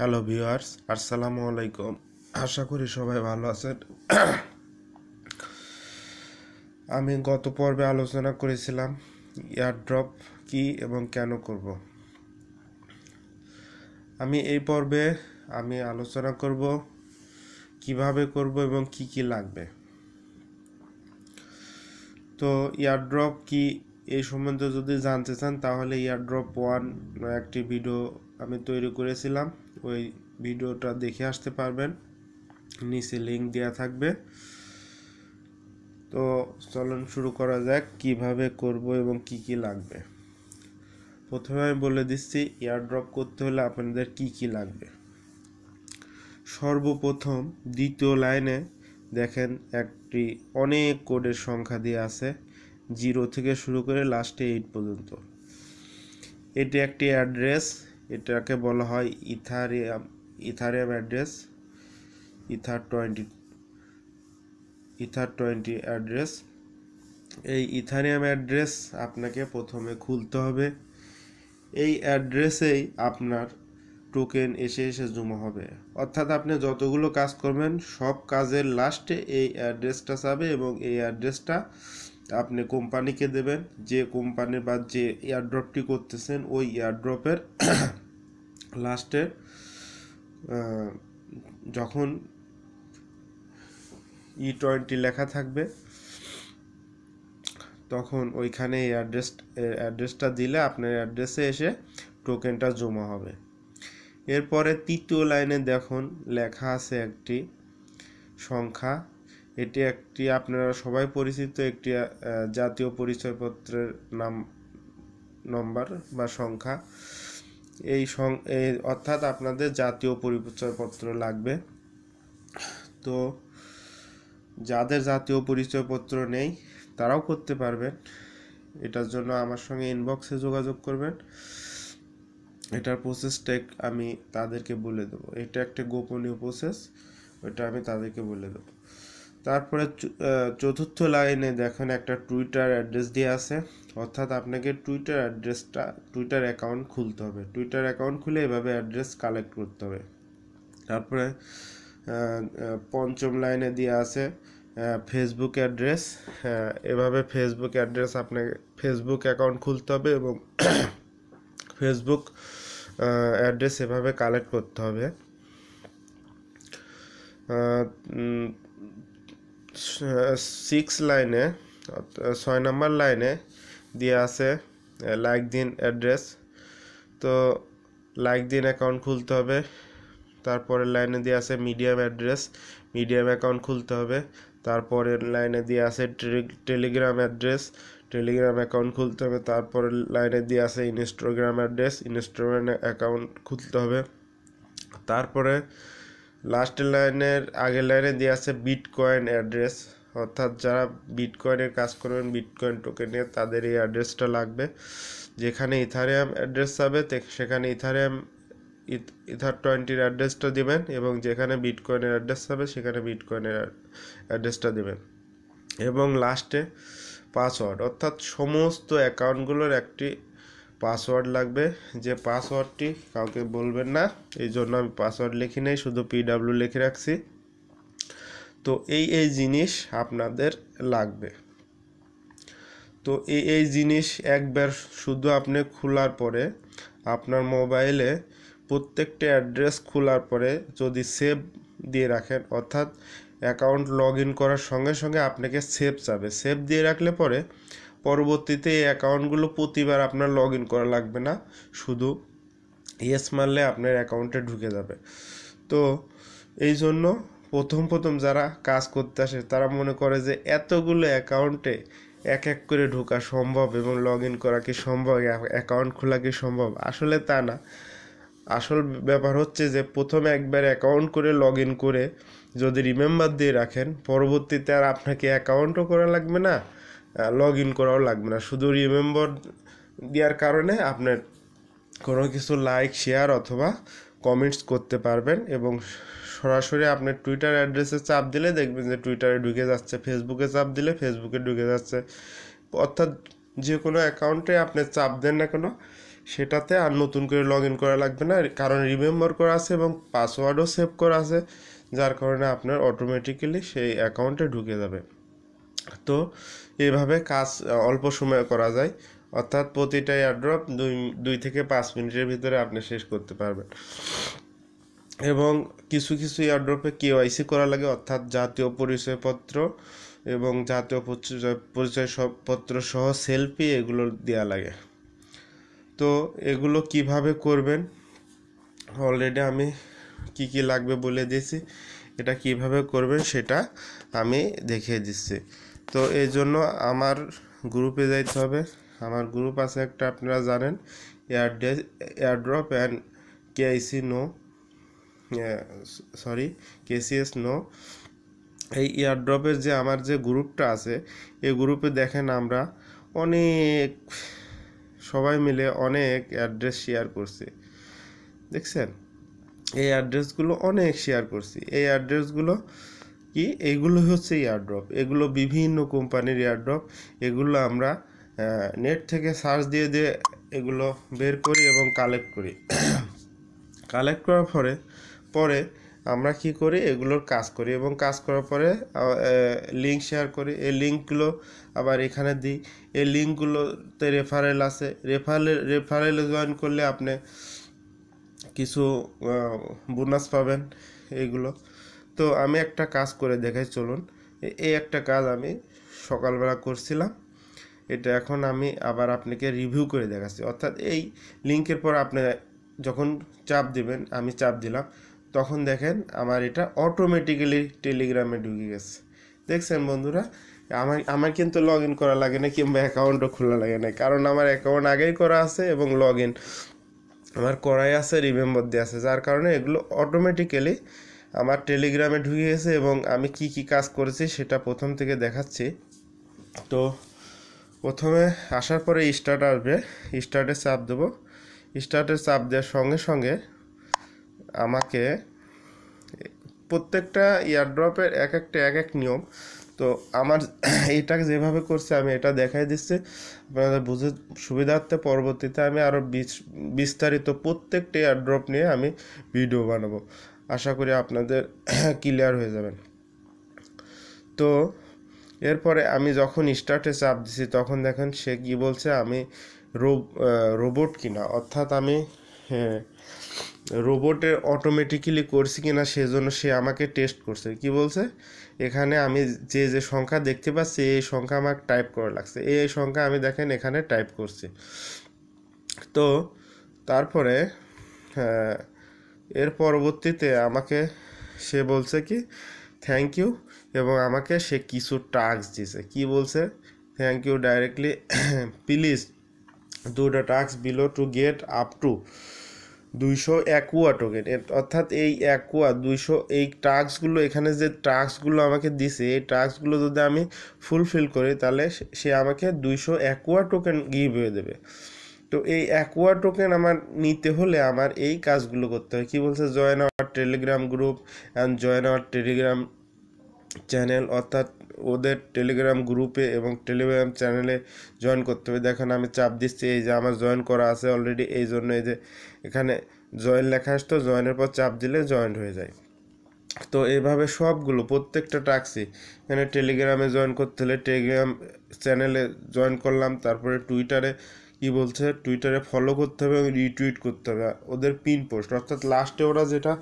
hello viewers আসসালামু আলাইকুম আশা করি সবাই ভালো আছেন আমি গত পর্বে আলোচনা করেছিলাম এয়ারড্রপ কি এবং কেন করব আমি এই পর্বে আমি আলোচনা করব কিভাবে করব এবং কি কি লাগবে তো এয়ারড্রপ কি এই সম্বন্ধে যদি জানতে চান তাহলে এয়ারড্রপ ওয়ান একটি ভিডিও আমি তৈরি করেছিলাম ওই ভিডিওটা দেখে আসতে পারবেন নিচে লিঙ্ক দেওয়া থাকবে তো চলন শুরু করা যাক কিভাবে করব এবং কি কি লাগবে প্রথমে আমি বলে দিচ্ছি এয়ারড্রপ করতে হলে আপনাদের কি কি লাগবে সর্বপ্রথম দ্বিতীয় লাইনে দেখেন একটি অনেক কোডের সংখ্যা দিয়ে আছে জিরো থেকে শুরু করে লাস্টে এইট পর্যন্ত এটি একটি অ্যাড্রেস এটাকে বলা হয় Ethereum Ethereum address ether twenty ether twenty address এই ইথারিয়াম অ্যাড্রেস আপনাকে প্রথমে খুলতে হবে এই অ্যাড্রেসেই আপনার টোকেন এসে এসে জমা হবে অর্থাৎ আপনি যতগুলো কাজ করবেন সব কাজের লাস্টে এই অ্যাড্রেসটা চাবে এবং এই অ্যাড্রেসটা আপনি কোম্পানিকে দেবেন যে কোম্পানির বা যে এয়ারড্রপটি করতেছেন ওই এয়ারড্রপের লাস্টে যখন ই e টোয়েন্টি লেখা থাকবে তখন ওইখানে অ্যাড্রেস অ্যাড্রেসটা দিলে আপনার অ্যাড্রেসে এসে টোকেনটা জমা হবে এরপরে তৃতীয় লাইনে দেখুন লেখা আছে একটি সংখ্যা এটি একটি আপনারা সবাই পরিচিত একটি জাতীয় পরিচয়পত্রের নাম নম্বর বা সংখ্যা এই সং অর্থাৎ আপনাদের জাতীয় পরিচয়পত্র লাগবে তো যাদের জাতীয় পরিচয়পত্র নেই তারাও করতে পারবেন এটার জন্য আমার সঙ্গে ইনবক্সে যোগাযোগ করবেন এটার প্রসেসটা আমি তাদেরকে বলে দেবো এটা একটা গোপনীয় প্রসেস ওটা আমি তাদেরকে বলে দেবো তারপরে চতুর্থ লাইনে দেখেন একটা টুইটার অ্যাড্রেস দিয়ে আছে অর্থাৎ আপনাকে টুইটার অ্যাড্রেসটা টুইটার অ্যাকাউন্ট খুলতে হবে টুইটার অ্যাকাউন্ট খুলে এভাবে অ্যাড্রেস কালেক্ট করতে হবে তারপরে পঞ্চম লাইনে দিয়ে আছে ফেসবুক অ্যাড্রেস এভাবে ফেসবুক অ্যাড্রেস আপনাকে ফেসবুক অ্যাকাউন্ট খুলতে হবে এবং ফেসবুক অ্যাড্রেস এভাবে কালেক্ট করতে হবে সিক্স লাইনে ছয় নম্বর লাইনে দিয়ে আছে লাইক দিন অ্যাড্রেস তো লাইক দিন অ্যাকাউন্ট খুলতে হবে তারপরে লাইনে দিয়ে আছে মিডিয়াম অ্যাড্রেস মিডিয়াম অ্যাকাউন্ট খুলতে হবে তারপরে লাইনে দিয়ে আছে টেলিগ্রাম অ্যাড্রেস টেলিগ্রাম অ্যাকাউন্ট খুলতে হবে তারপরে লাইনে দিয়ে আছে ইনস্টাগ্রাম অ্যাড্রেস ইনস্টাগ্রাম অ্যাকাউন্ট খুলতে হবে তারপরে লাস্ট লাইনের আগের লাইনে দেওয়া আছে বিটকয়েন অ্যাড্রেস অর্থাৎ যারা বিটকয়েনের কাজ করবেন বিটকয়েন টোকেনে তাদের এই অ্যাড্রেসটা লাগবে যেখানে ইথারিয়াম অ্যাড্রেস যাবে সেখানে ইথারিয়াম ইথার টোয়েন্টির অ্যাড্রেসটা দেবেন এবং যেখানে বিটকয়েনের অ্যাড্রেস যাবে সেখানে বিটকয়েনের অ্যাড্রেসটা দেবেন এবং লাস্টে পাসওয়ার্ড অর্থাৎ সমস্ত অ্যাকাউন্টগুলোর একটি পাসওয়ার্ড লাগবে যে পাসওয়ার্ডটি কাউকে বলবেন না এই জন্য আমি পাসওয়ার্ড লিখি নেই শুধু পিডাব্লিউ লিখে রাখছি তো এই এই জিনিস আপনাদের লাগবে তো এই এই জিনিস একবার শুধু আপনি খোলার পরে আপনার মোবাইলে প্রত্যেকটা অ্যাড্রেস খোলার পরে যদি সেভ দিয়ে রাখেন অর্থাৎ অ্যাকাউন্ট লগ ইন করার সঙ্গে সঙ্গে আপনাকে সেভ চাবে সেভ দিয়ে রাখলে পরে পরবর্তীতে এই অ্যাকাউন্টগুলো প্রতিবার আপনার লগ ইন করা লাগবে না শুধু ইয়েস মারলে আপনার অ্যাকাউন্টে ঢুকে যাবে তো এই জন্য প্রথম প্রথম যারা কাজ করতে আসে তারা মনে করে যে এতগুলো অ্যাকাউন্টে এক এক করে ঢোকা সম্ভব এবং লগ ইন করা কি সম্ভব অ্যাকাউন্ট খোলা কি সম্ভব আসলে তা না আসল ব্যাপার হচ্ছে যে প্রথমে একবার অ্যাকাউন্ট করে লগ ইন করে যদি রিমেম্বার দিয়ে রাখেন পরবর্তীতে আর আপনাকে অ্যাকাউন্টও করা লাগবে না লগ ইন করাও লাগবে না শুধু রিমেম্বর দেওয়ার কারণে আপনার কোনো কিছু লাইক শেয়ার অথবা কমেন্টস করতে পারবেন এবং সরাসরি আপনার টুইটার অ্যাড্রেসে চাপ দিলে দেখবেন যে টুইটারে ঢুকে যাচ্ছে ফেসবুকে চাপ দিলে ফেসবুকে ঢুকে যাচ্ছে অর্থাৎ যে কোনো অ্যাকাউন্টে আপনি চাপ দেন না কেন সেটাতে আর নতুন করে লগ ইন করা লাগবে না কারণ রিমেম্বর করা আছে এবং পাসওয়ার্ডও সেভ করা আছে যার কারণে আপনার অটোমেটিক্যালি সেই অ্যাকাউন্টে ঢুকে যাবে তো এভাবে কাজ অল্প সময়ে করা যায় অর্থাৎ প্রতিটা এয়ারড্রপ দুই দুই থেকে পাঁচ মিনিটের ভিতরে আপনি শেষ করতে পারবেন এবং কিছু কিছু এয়ারড্রপে কেওয়াইসি করা লাগে অর্থাৎ জাতীয় পরিচয়পত্র এবং জাতীয় পরিচয় পত্র সহ সেলফি এগুলো দেওয়া লাগে তো এগুলো কিভাবে করবেন অলরেডি আমি কি কি লাগবে বলে দিয়েছি এটা কিভাবে করবেন সেটা আমি দেখিয়ে দিচ্ছি তো এই জন্য আমার গ্রুপে যাইতে হবে আমার গ্রুপ আছে একটা আপনারা জানেন এয়ারডে airdrop and KYC no sorry KCS no এই এয়ারড্রপের যে আমার যে গ্রুপটা আছে এই গ্রুপে দেখেন আমরা অনেক সবাই মিলে অনেক অ্যাড্রেস শেয়ার করছি দেখছেন এই অ্যাড্রেসগুলো অনেক শেয়ার করছি এই অ্যাড্রেসগুলো কি এইগুলো হচ্ছে এয়ারড্রপ এগুলো বিভিন্ন কোম্পানির এয়ারড্রপ এগুলো আমরা নেট থেকে সার্চ দিয়ে দিয়ে এগুলো বের করি এবং কালেক্ট করি কালেক্ট করার পরে পরে আমরা কি করি এগুলোর কাজ করি এবং কাজ করার পরে লিঙ্ক শেয়ার করি এই লিঙ্কগুলো আবার এখানে দিই এই লিঙ্কগুলোতে রেফারেল আছে রেফারেল জয়েন করলে আপনি কিছু বোনাস পাবেন এগুলো তো আমি একটা কাজ করে দেখাই চলুন এই একটা কাজ আমি সকালবেলা করছিলাম এটা এখন আমি আবার আপনাকে রিভিউ করে দেখাচ্ছি অর্থাৎ এই লিঙ্কের পর আপনি যখন চাপ দেবেন আমি চাপ দিলাম তখন দেখেন আমার এটা অটোমেটিক্যালি টেলিগ্রামে ঢুকে গেছে দেখছেন বন্ধুরা আমার আমার কিন্তু লগ ইন করা লাগে না কিংবা অ্যাকাউন্টও খোলা লাগে না কারণ আমার অ্যাকাউন্ট আগেই করা আছে এবং লগ ইন আমার করাই আছে রিমেম্বর দিয়ে আছে যার কারণে এগুলো অটোমেটিক্যালি আমার টেলিগ্রামে ঢুকে গেছে এবং আমি কি কি কাজ করেছি সেটা প্রথম থেকে দেখাচ্ছি তো প্রথমে আসার পরে স্টার্ট আসবে স্টার্টে চাপ দেবো স্টার্টে চাপ দেওয়ার সঙ্গে সঙ্গে আমাকে প্রত্যেকটা ইয়ারড্রপের এক একটা এক এক নিয়ম তো আমার এটা যেভাবে করছে আমি এটা দেখাই দিচ্ছি আপনাদের বুঝে সুবিধার্থে পরবর্তীতে আমি আরও বিস্তারিত প্রত্যেকটা এয়ারড্রপ নিয়ে আমি ভিডিও বানাবো আশা করি আপনাদের ক্লিয়ার হয়ে যাবেন তো এরপরে আমি যখন স্টার্টে চাপ দিছি তখন দেখেন সে কি বলছে আমি রোবট কিনা অর্থাৎ আমি রোবটে অটোমেটিক্যালি করছি কিনা সেজন্য সে আমাকে টেস্ট করছে কি বলছে এখানে আমি যে যে সংখ্যা দেখতে পাচ্ছি এই সংখ্যা আমার টাইপ করা লাগছে এই সংখ্যা আমি দেখেন এখানে টাইপ করছি তো তারপরে হ্যাঁ এর পরবর্তীতে আমাকে সে বলছে কি থ্যাংক ইউ এবং আমাকে সে কিছু টাস্ক দিছে কি বলছে thank you directly please do the task below to get up to দুইশো অ্যাকুয়া টোকেন অর্থাৎ এই অ্যাকুয়া দুইশো এই টাস্কগুলো এখানে যে টাস্কগুলো আমাকে দিছে এই টাস্কগুলো যদি আমি ফুলফিল করি তাহলে সে আমাকে দুইশো অ্যাকুয়া টোকেন গিভ হয়ে দেবে তো এই অ্যাকোয়া টোকেন আমার নিতে হলে আমার এই কাজগুলো করতে হয় কী বলছে join our Telegram group and join our Telegram channel অর্থাৎ ওদের টেলিগ্রাম গ্রুপে এবং টেলিগ্রাম চ্যানেলে জয়েন করতে হবে দেখেন আমি চাপ দিচ্ছি এই যে আমার জয়েন করা আছে অলরেডি এই জন্য এই যে এখানে জয়েন লেখা আসতো জয়েনের পর চাপ দিলে জয়েন হয়ে যায় তো এভাবে সবগুলো প্রত্যেকটা টাক্সি এখানে টেলিগ্রামে জয়েন করতে হলে টেলিগ্রাম চ্যানেলে জয়েন করলাম তারপরে টুইটারে কি বলছে টুইটারে ফলো করতে হবে এবং রিটুইট করতে হবে ওদের পিন পোস্ট অর্থাৎ লাস্টে ওরা যেটা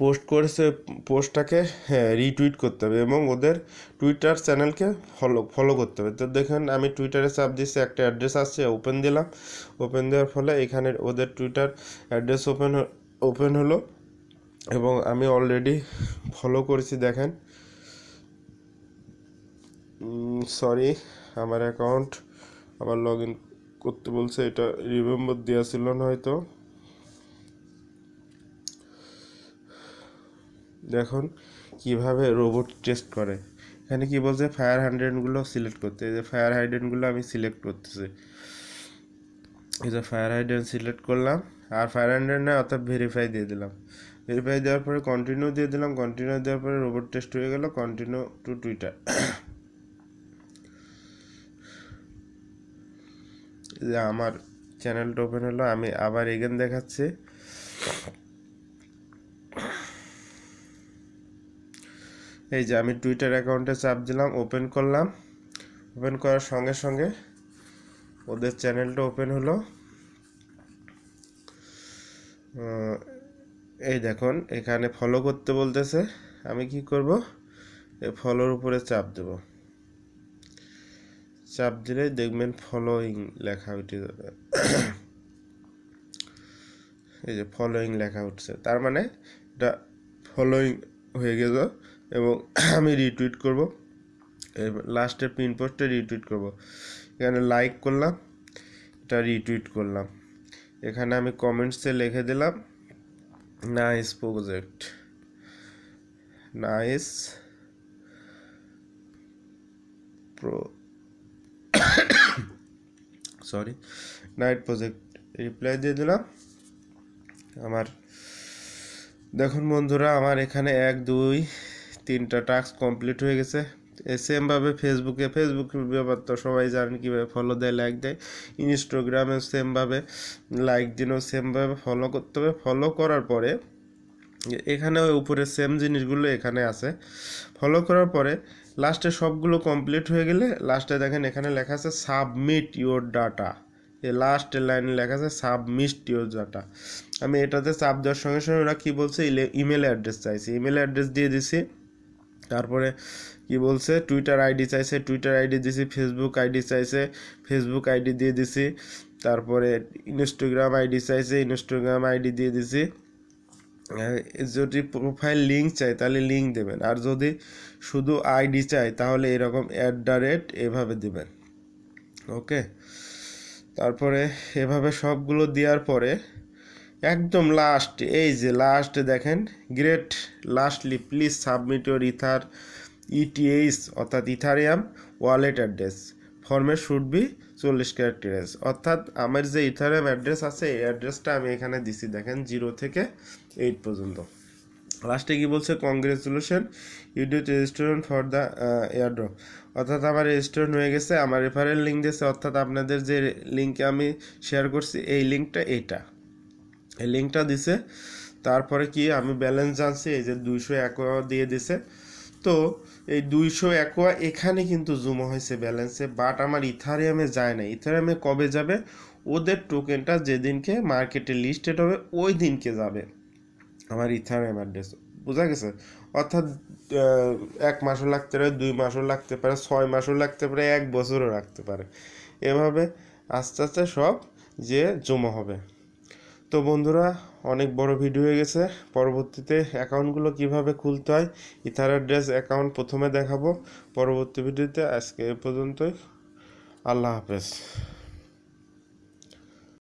পোস্ট করেছে পোস্টটাকে হ্যাঁ রিটুইট করতে হবে এবং ওদের টুইটার চ্যানেলকে ফলো ফলো করতে হবে তো দেখেন আমি টুইটারে চাপ দিচ্ছি একটা অ্যাড্রেস আসছে ওপেন দিলাম ওপেন দেওয়ার ফলে এখানে ওদের টুইটার অ্যাড্রেস ওপেন ওপেন হলো এবং আমি অলরেডি ফলো করেছি দেখেন সরি আমার অ্যাকাউন্ট আবার লগ ইন করতে বলছে এটা রিমেম্বার দেওয়া ছিল না হয়তো দেখুন কিভাবে রোবট টেস্ট করে এখানে কি বলছে ফায়ার হান্ড্রেডগুলো সিলেক্ট করতে এই যে ফায়ার হাইড্রেনগুলো আমি সিলেক্ট করতেছি এই যে ফায়ার হাইড্রেন সিলেক্ট করলাম আর ফায়ার হান্ড্রেডে অর্থাৎ ভেরিফাই দিয়ে দিলাম ভেরিফাই দেওয়ার পরে কন্টিনিউ দিয়ে দিলাম কন্টিনিউ দেওয়ার পরে রোবট টেস্ট হয়ে গেল কন্টিনিউ টু টুইটার আমার চ্যানেলটা ওপেন হলো আমি আবার এগেন দেখাচ্ছি এই যে আমি টুইটার অ্যাকাউন্টে চাপ দিলাম ওপেন করলাম ওপেন করার সঙ্গে সঙ্গে ওদের চ্যানেলটা ওপেন হলো এই দেখুন এখানে ফলো করতে বলতেছে আমি কি করব এ ফলোর উপরে চাপ দেবো চাপ দিলে দেখবেন ফলোয়িং লেখা উঠে যাবে এই যে ফলোয়িং লেখা উঠছে তার মানে এটা ফলোয়িং হয়ে গেল এবং আমি রিটুইট করব লাস্টে পিন পোস্টে রিটুইট করব এখানে লাইক করলাম এটা রিটুইট করলাম এখানে আমি কমেন্টসে লিখে দিলাম nice project nice pro sorry nice project reply দিয়ে দিলাম আমার দেখুন বন্ধুরা আমার এখানে এক দুই তিনটা টাস্ক কমপ্লিট হয়ে গেছে সেমভাবে ফেসবুকে ফেসবুকের ব্যাপার তো সবাই জানেন কীভাবে ফলো দেয় লাইক দেয় ইনস্টাগ্রামে সেমভাবে লাইক দিনও সেমভাবে ফলো করতে হবে ফলো করার পরে এখানে উপরে সেম জিনিসগুলো এখানে আছে ফলো করার পরে লাস্টে সবগুলো কমপ্লিট হয়ে গেলে লাস্টে দেখেন এখানে লেখা আছে সাবমিট ইউর ডাটা এই লাস্ট লাইনে লেখা আছে সাবমিট ইউর ডাটা আমি এটাতে চাপ দেওয়ার সঙ্গে সঙ্গে ওরা কী বলছে ইমেল অ্যাড্রেস চাইছে ইমেল অ্যাড্রেস দিয়ে দিছি তারপরে কি বলছে টুইটার আইডি চাইছে টুইটার আইডি দিছি ফেসবুক আইডি চাইছে ফেসবুক আইডি দিয়ে দিছি তারপরে ইনস্টাগ্রাম আইডি চাইছে ইনস্টাগ্রাম আইডি দিয়ে দিছি যদি প্রোফাইল লিঙ্ক চাই তাহলে লিঙ্ক দেবেন আর যদি শুধু আইডি চাই তাহলে এরকম অ্যাট দ্য রেট এভাবে দেবেন ওকে তারপরে এভাবে সবগুলো দেওয়ার পরে একদম লাস্ট এই যে লাস্ট দেখেন great lastly please submit your ether ETH অর্থাৎ ইথারিয়াম ওয়ালেট অ্যাড্রেস ফর্মে শুড বি চল্লিশ ক্যারেক্টের অর্থাৎ আমার যে ইথারেম অ্যাড্রেস আছে এই অ্যাড্রেসটা আমি এখানে দিছি দেখেন জিরো থেকে এইট পর্যন্ত লাস্টে কি বলছে congratulation you do registrant for the airdrop অর্থাৎ আমার রেজিস্টুরেন্ট হয়ে গেছে আমার রেফারেল লিঙ্ক দিয়েছে অর্থাৎ আপনাদের যে লিঙ্কে আমি শেয়ার করছি এই লিঙ্কটা এইটা এই লিঙ্কটা দিছে তারপরে কি আমি ব্যালেন্স জানছি এই যে দুইশো একো দিয়ে দিছে তো এই দুইশো একোয়া এখানে কিন্তু জুমো হয়েছে ব্যালেন্সে বাট আমার ইথারিয়ামে যায় না ইথারিয়ামে কবে যাবে ওদের টোকেনটা যেদিনকে মার্কেটে লিস্টেড হবে ওই দিনকে যাবে আমার ইথারিয়াম অ্যাড্রেস বোঝা গেছে অর্থাৎ এক মাসও লাগতে পারে দুই মাসও লাগতে পারে ছয় মাসও লাগতে পারে এক বছরও লাগতে পারে এভাবে আস্তে আস্তে সব যে জমা হবে তো বন্ধুরা অনেক বড় ভিডিও হয়ে গেছে পরবর্তীতে অ্যাকাউন্টগুলো কিভাবে খুলতে হয় ইথার অ্যাড্রেস অ্যাকাউন্ট প্রথমে দেখাবো পরবর্তী ভিডিওতে আজকে এ পর্যন্তই আল্লাহ হাফেজ